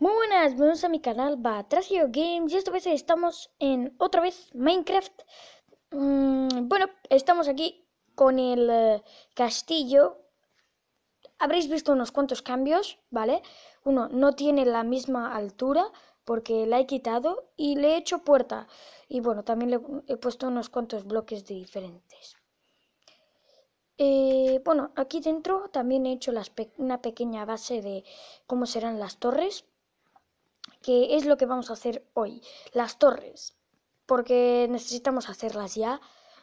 Muy buenas, bienvenidos a mi canal Batracio Games y esta vez estamos en otra vez Minecraft mm, Bueno, estamos aquí con el eh, castillo Habréis visto unos cuantos cambios, ¿vale? Uno, no tiene la misma altura porque la he quitado y le he hecho puerta Y bueno, también le he puesto unos cuantos bloques diferentes eh, Bueno, aquí dentro también he hecho una pequeña base de cómo serán las torres que es lo que vamos a hacer hoy, las torres, porque necesitamos hacerlas ya,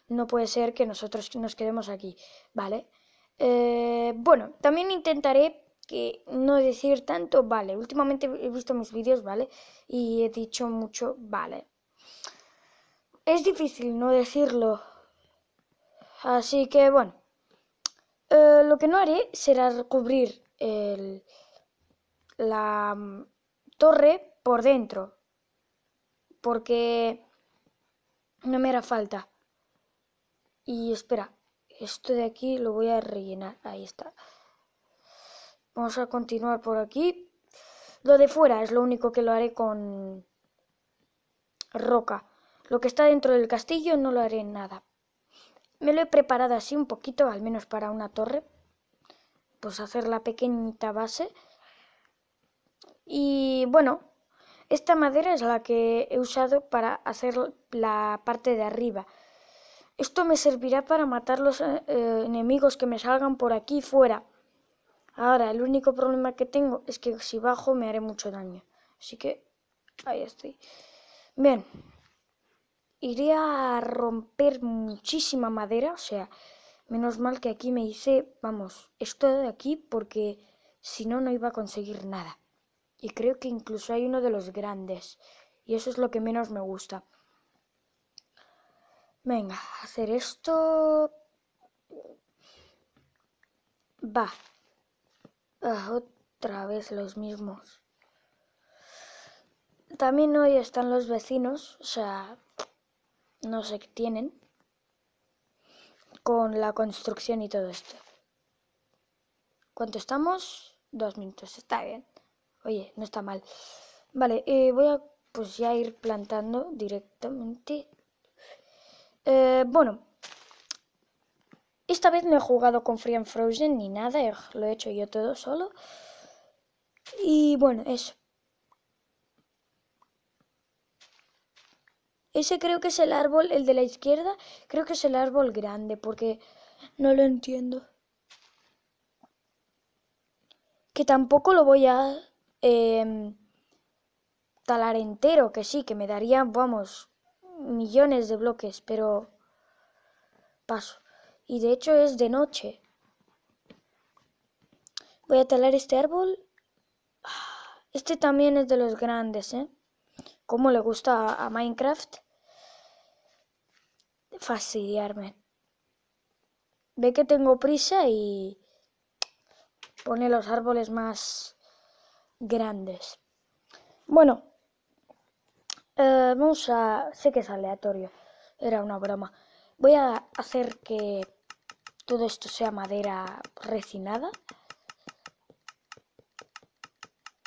no puede ser que nosotros nos quedemos aquí, ¿vale? Eh, bueno, también intentaré que no decir tanto, vale, últimamente he visto mis vídeos, ¿vale? Y he dicho mucho, vale. Es difícil no decirlo, así que bueno, eh, lo que no haré será cubrir el, la torre por dentro, porque no me hará falta. Y espera, esto de aquí lo voy a rellenar, ahí está. Vamos a continuar por aquí. Lo de fuera es lo único que lo haré con roca. Lo que está dentro del castillo no lo haré en nada. Me lo he preparado así un poquito, al menos para una torre. Pues hacer la pequeñita base. Y bueno, esta madera es la que he usado para hacer la parte de arriba. Esto me servirá para matar los eh, eh, enemigos que me salgan por aquí fuera. Ahora, el único problema que tengo es que si bajo me haré mucho daño. Así que ahí estoy. Bien, iré a romper muchísima madera. O sea, menos mal que aquí me hice, vamos, esto de aquí porque si no, no iba a conseguir nada y creo que incluso hay uno de los grandes. Y eso es lo que menos me gusta. Venga, hacer esto... Va. Ah, otra vez los mismos. También hoy están los vecinos, o sea, no sé qué tienen con la construcción y todo esto. ¿Cuánto estamos? Dos minutos, está bien. Oye, no está mal. Vale, eh, voy a pues ya ir plantando directamente. Eh, bueno, esta vez no he jugado con Free and Frozen ni nada, eh, lo he hecho yo todo solo. Y bueno, eso. Ese creo que es el árbol, el de la izquierda, creo que es el árbol grande, porque no lo entiendo. Que tampoco lo voy a Em, talar entero, que sí, que me darían, vamos, millones de bloques, pero paso. Y de hecho es de noche. Voy a talar este árbol. Ah, este también es de los grandes, ¿eh? Como le gusta a Minecraft fastidiarme. Ve que tengo prisa y pone los árboles más grandes. Bueno, eh, vamos a... Sé que es aleatorio, era una broma. Voy a hacer que todo esto sea madera recinada.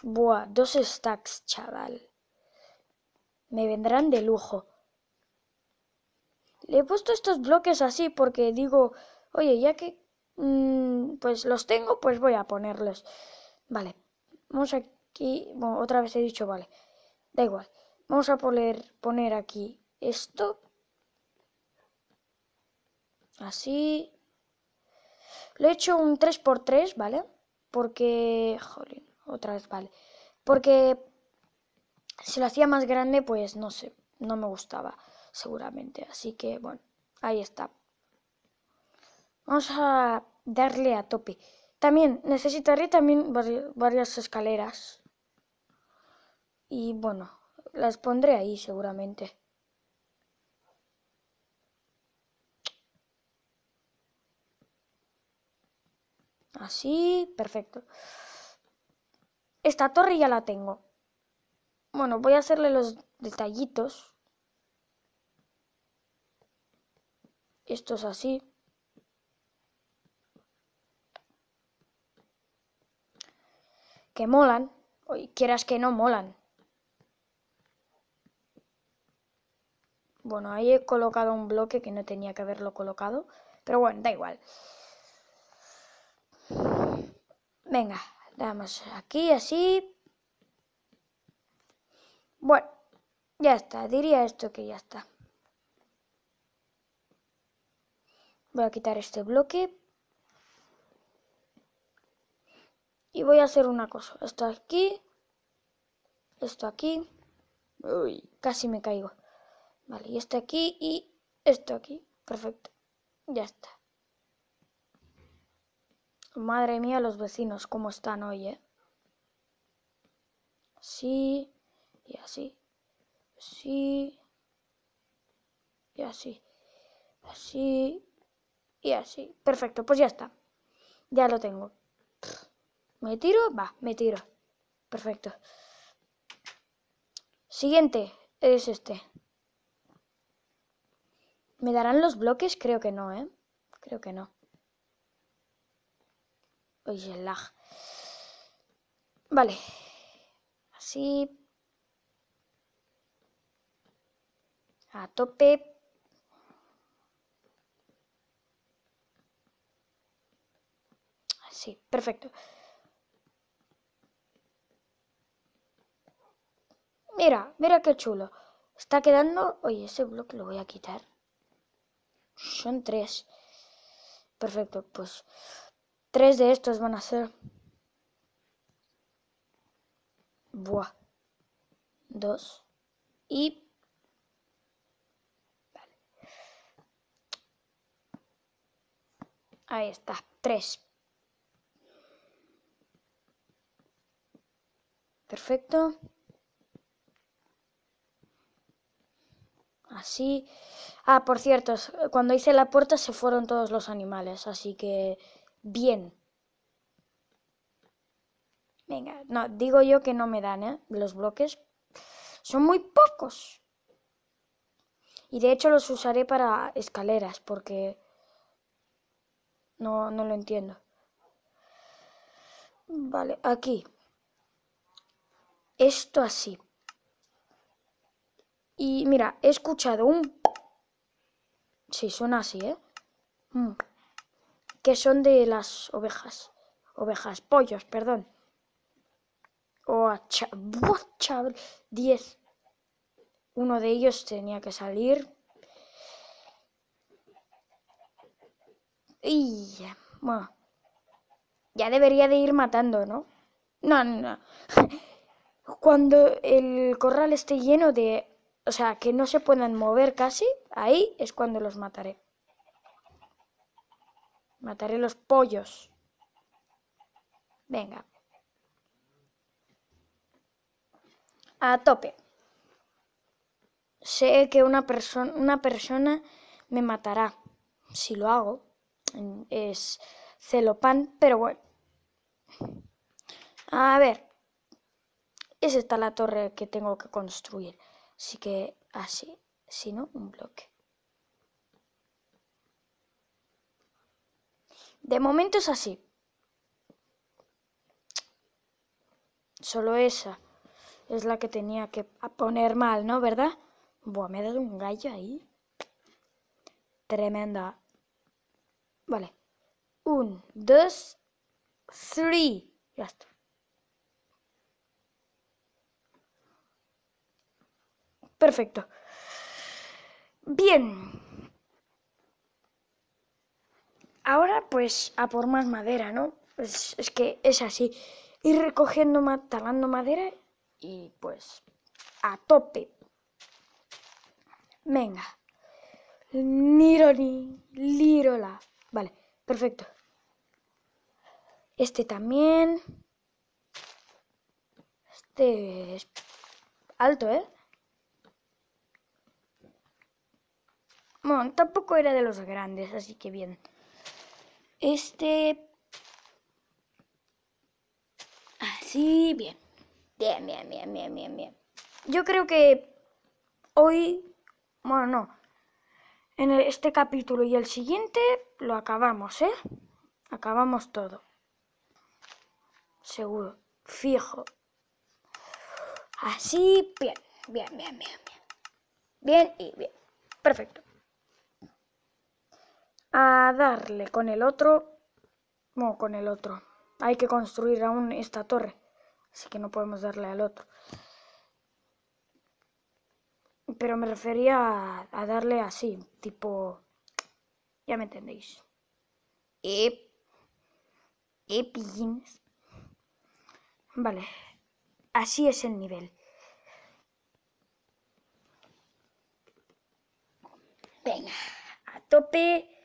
Buah, dos stacks, chaval. Me vendrán de lujo. Le he puesto estos bloques así porque digo, oye, ya que mm, pues los tengo, pues voy a ponerlos. Vale. Vamos aquí, bueno, otra vez he dicho, vale, da igual. Vamos a poner, poner aquí esto. Así. Lo he hecho un 3x3, ¿vale? Porque, jolín, otra vez, vale. Porque si lo hacía más grande, pues no sé, no me gustaba, seguramente. Así que, bueno, ahí está. Vamos a darle a tope. También necesitaré también varias escaleras. Y bueno, las pondré ahí seguramente. Así, perfecto. Esta torre ya la tengo. Bueno, voy a hacerle los detallitos. Esto es así. que molan, o quieras que no molan. Bueno, ahí he colocado un bloque que no tenía que haberlo colocado, pero bueno, da igual. Venga, damos aquí así. Bueno, ya está, diría esto que ya está. Voy a quitar este bloque Y voy a hacer una cosa. Esto aquí. Esto aquí. Uy, casi me caigo. Vale, y esto aquí y esto aquí. Perfecto. Ya está. Madre mía, los vecinos, cómo están hoy, ¿eh? Sí, y así. Así y así. Así, y así. Perfecto, pues ya está. Ya lo tengo. Me tiro, va, me tiro. Perfecto. Siguiente es este. ¿Me darán los bloques? Creo que no, ¿eh? Creo que no. Oye, el lag. Vale. Así. A tope. Así, perfecto. Mira, mira qué chulo. Está quedando... Oye, ese bloque lo voy a quitar. Son tres. Perfecto, pues tres de estos van a ser... Buah. Dos. Y... Vale. Ahí está, tres. Perfecto. Así. Ah, por cierto, cuando hice la puerta se fueron todos los animales, así que bien. Venga, no, digo yo que no me dan, ¿eh? Los bloques son muy pocos. Y de hecho los usaré para escaleras, porque no, no lo entiendo. Vale, aquí. Esto así. Y mira, he escuchado un... Sí, suena así, ¿eh? Mm. Que son de las ovejas. Ovejas, pollos, perdón. O a Diez. Uno de ellos tenía que salir. Y... Bueno. Ya debería de ir matando, ¿no? No, no, no. Cuando el corral esté lleno de o sea, que no se puedan mover casi, ahí es cuando los mataré. Mataré los pollos. Venga. A tope. Sé que una, persona me matará si lo hago. Mm, es celopan, pero bueno. A ver. Esa está la torre que tengo que construir. Así que así, ah, sino un bloque. De momento es así. Solo esa es la que tenía que poner mal, ¿no? ¿Verdad? Buah, me he dado un gallo ahí. Tremenda. Vale. Un, dos, tres. Ya está. Perfecto. Bien. Ahora pues a por más madera, ¿no? Es, que es así. Ir recogiendo, talando madera y pues a tope. Venga. Nironi, lirola. Vale, perfecto. Este también. Este es alto, ¿eh? Bueno, tampoco era de los grandes, así que bien. Este... Así, ah, bien. Bien, bien, bien, bien, bien, bien. Yo creo que hoy, bueno, no. En este capítulo y el siguiente lo acabamos, ¿eh? Acabamos todo. Seguro. Fijo. Así, bien, bien, bien, bien, bien. Bien y bien. Perfecto a darle con el otro. No, con el otro. Hay que construir aún esta torre. Así que no podemos darle al otro. Pero me refería a, darle así, tipo... Ya me entendéis. Ep. E vale. Así es el nivel. Venga, a tope.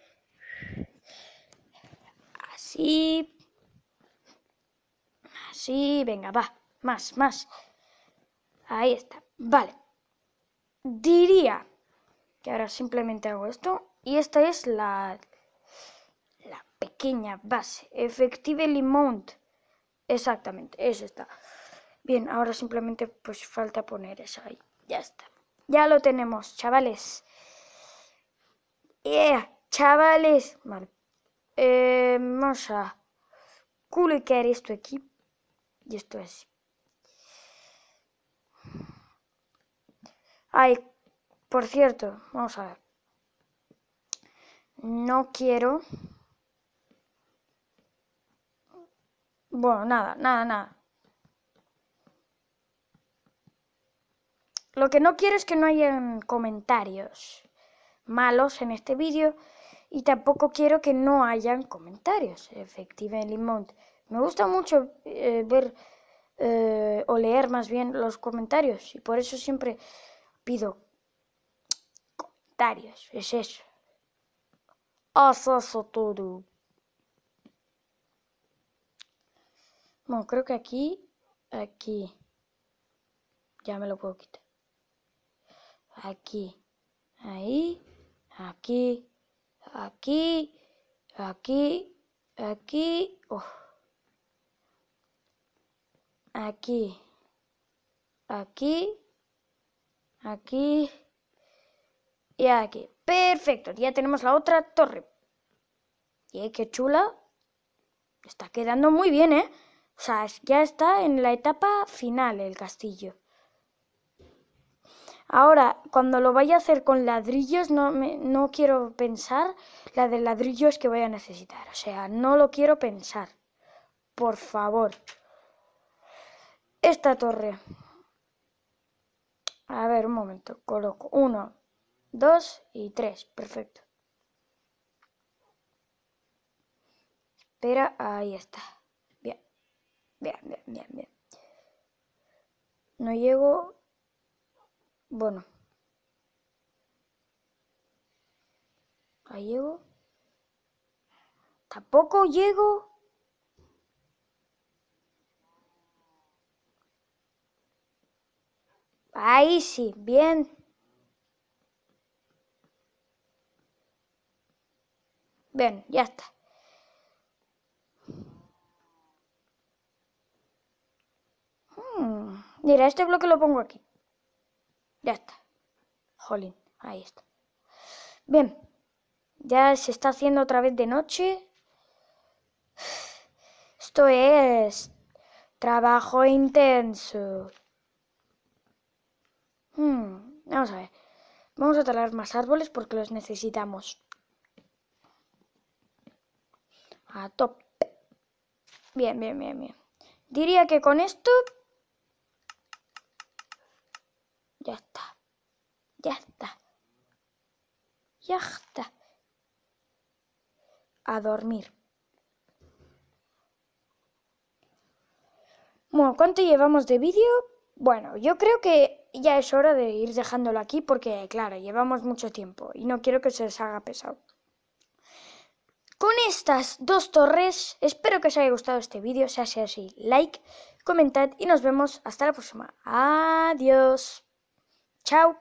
Así. venga, va. Más, más. Ahí está. Vale. Diría que ahora simplemente hago esto. Y esta es la, la pequeña base. Effectively mount. Exactamente, es esta. Bien, ahora simplemente pues falta poner eso ahí. Ya está. Ya lo tenemos, chavales. Yeah, chavales. Mal eh, a Colocar esto aquí. Y esto es? Ay, por cierto, vamos a ver. No quiero... Bueno, nada, nada, nada. Lo que no quiero es que no hayan comentarios malos en este vídeo y tampoco quiero que no hayan comentarios, efectivamente. Me gusta mucho eh, ver eh, o leer más bien los comentarios y por eso siempre pido comentarios, es eso. Asaso ah, todo. Bueno, creo que aquí, aquí, ya me lo puedo quitar. Aquí, ahí, aquí, aquí, aquí, aquí, oh, aquí, aquí, aquí y aquí. Perfecto, ya tenemos la otra torre. Y qué chula. Está quedando muy bien, ¿eh? O sea, ya está en la etapa final el castillo. Ahora, cuando lo vaya a hacer con ladrillos, no, no quiero pensar la de ladrillos que voy a necesitar. O sea, no lo quiero pensar. Por favor. Esta torre. A ver, un momento. Coloco uno, dos y tres. Perfecto. Espera, ahí está. Bien. Bien, bien, bien, bien. No llego bueno. Ahí llego. Tampoco llego. Ahí sí, bien. Bien, ya está. Hmm, mira, este bloque lo pongo aquí. Ya está. Jolín, ahí está. Bien. Ya se está haciendo otra vez de noche. Esto es trabajo intenso. Hmm, vamos a ver. Vamos a talar más árboles porque los necesitamos. A top. Bien, bien, bien, bien. Diría que con esto ya está. Ya está. Ya está. A dormir. Bueno, ¿cuánto llevamos de vídeo? Bueno, yo creo que ya es hora de ir dejándolo aquí porque, claro, llevamos mucho tiempo y no quiero que se les haga pesado. Con estas dos torres, espero que os haya gustado este vídeo. Si es así, like, comentad y nos vemos hasta la próxima. Adiós. Chao.